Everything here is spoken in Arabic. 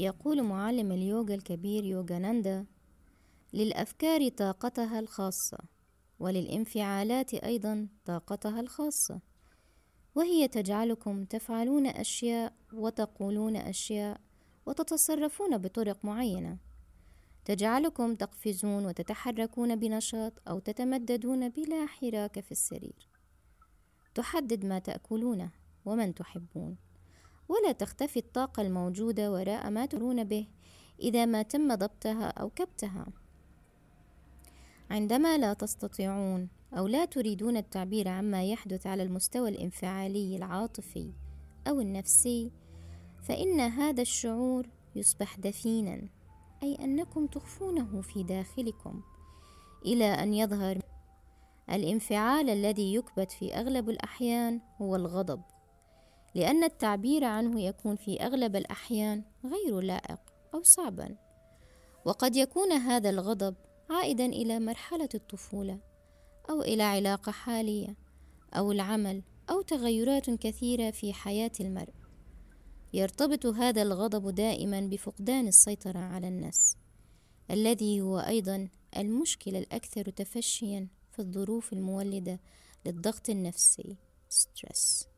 يقول معلم اليوغا الكبير يوغاناندا للأفكار طاقتها الخاصة وللانفعالات أيضا طاقتها الخاصة وهي تجعلكم تفعلون أشياء وتقولون أشياء وتتصرفون بطرق معينة تجعلكم تقفزون وتتحركون بنشاط أو تتمددون بلا حراك في السرير تحدد ما تأكلونه ومن تحبون ولا تختفي الطاقة الموجودة وراء ما ترون به إذا ما تم ضبطها أو كبتها عندما لا تستطيعون أو لا تريدون التعبير عما يحدث على المستوى الانفعالي العاطفي أو النفسي فإن هذا الشعور يصبح دفينا أي أنكم تخفونه في داخلكم إلى أن يظهر الانفعال الذي يكبت في أغلب الأحيان هو الغضب لأن التعبير عنه يكون في أغلب الأحيان غير لائق أو صعبا وقد يكون هذا الغضب عائدا إلى مرحلة الطفولة أو إلى علاقة حالية أو العمل أو تغيرات كثيرة في حياة المرء يرتبط هذا الغضب دائما بفقدان السيطرة على النفس الذي هو أيضا المشكلة الأكثر تفشيا في الظروف المولدة للضغط النفسي stress